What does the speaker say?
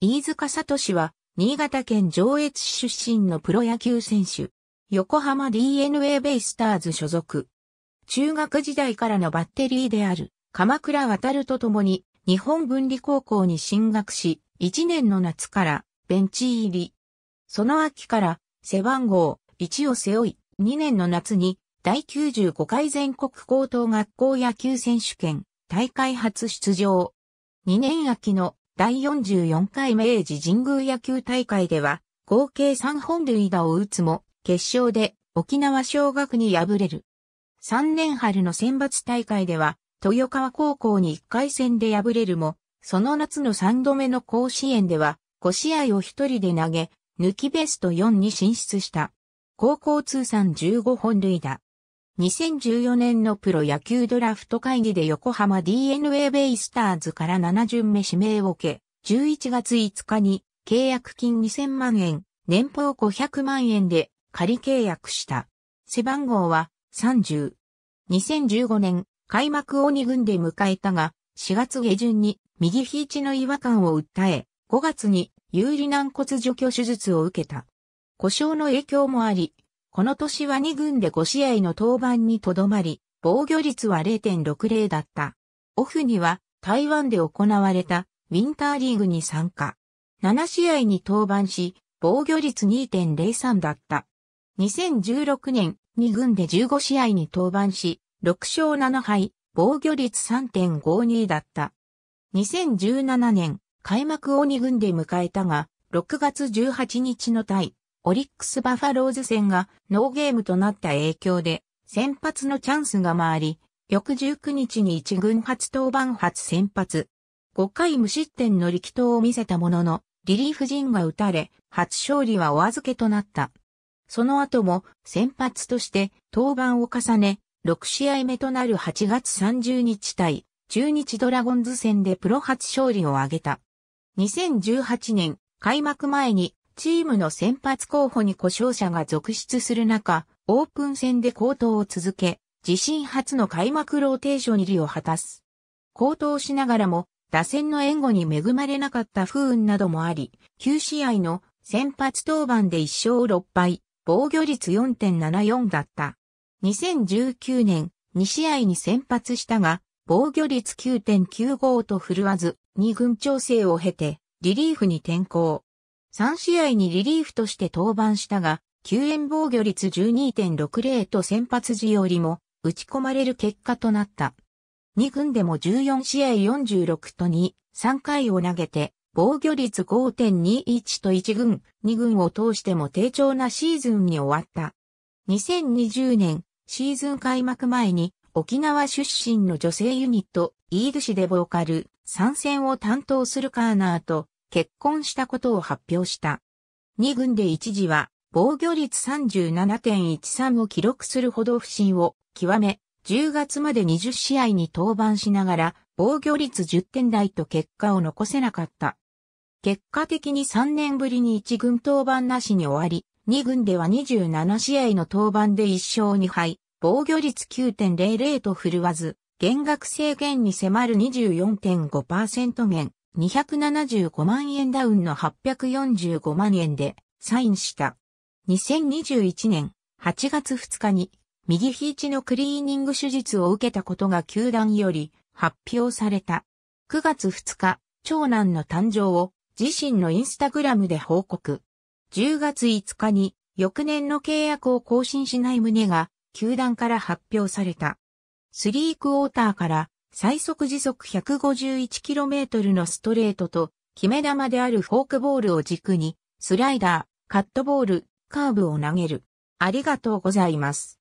飯塚聡は、新潟県上越市出身のプロ野球選手。横浜 DNA ベイスターズ所属。中学時代からのバッテリーである、鎌倉渡ると共に、日本文理高校に進学し、1年の夏から、ベンチ入り。その秋から、背番号1を背負い、2年の夏に、第95回全国高等学校野球選手権、大会初出場。2年秋の第44回明治神宮野球大会では、合計3本塁打を打つも、決勝で沖縄小学に敗れる。3年春の選抜大会では、豊川高校に1回戦で敗れるも、その夏の3度目の甲子園では、5試合を1人で投げ、抜きベスト4に進出した。高校通算15本塁打。2014年のプロ野球ドラフト会議で横浜 DNA ベイスターズから7巡目指名を受け、11月5日に契約金2000万円、年俸500万円で仮契約した。背番号は30。2015年、開幕を2軍で迎えたが、4月下旬に右肘の違和感を訴え、5月に有利軟骨除去手術を受けた。故障の影響もあり、この年は2軍で5試合の登板にとどまり、防御率は0.60だった。オフには台湾で行われたウィンターリーグに参加。7試合に登板し、防御率2.03だった。2016年、2軍で15試合に登板し、6勝7敗、防御率3.52だった。2017年、開幕を2軍で迎えたが、6月18日の対オリックスバファローズ戦がノーゲームとなった影響で、先発のチャンスが回り、翌19日に一軍初登板初先発。5回無失点の力投を見せたものの、リリーフ陣が打たれ、初勝利はお預けとなった。その後も先発として登板を重ね、6試合目となる8月30日対中日ドラゴンズ戦でプロ初勝利を挙げた。2018年開幕前にチームの先発候補に故障者が続出する中、オープン戦で高騰を続け、自身初の開幕ローテーション入りを果たす。高騰しながらも、打線の援護に恵まれなかった不運などもあり、9試合の先発登板で1勝6敗、防御率4.74だった。2019年、2試合に先発したが、防御率9.95と振るわず、2軍調整を経て、リリーフに転向。3試合にリリーフとして登板したが、救援防御率12.60と先発時よりも打ち込まれる結果となった。2軍でも14試合46と2、3回を投げて、防御率5.21と1軍、2軍を通しても低調なシーズンに終わった。2020年、シーズン開幕前に、沖縄出身の女性ユニット、イール氏でボーカル、参戦を担当するカーナーと、結婚したことを発表した。2軍で一時は防御率37.13を記録するほど不振を極め、10月まで20試合に登板しながら防御率10点台と結果を残せなかった。結果的に3年ぶりに1軍登板なしに終わり、2軍では27試合の登板で1勝2敗、防御率9.00と振るわず、減額制限に迫る24.5%減、275万円ダウンの845万円でサインした。2021年8月2日に右肘のクリーニング手術を受けたことが球団より発表された。9月2日、長男の誕生を自身のインスタグラムで報告。10月5日に翌年の契約を更新しない旨が球団から発表された。スリークォーターから最速時速 151km のストレートと、決め球であるフォークボールを軸に、スライダー、カットボール、カーブを投げる。ありがとうございます。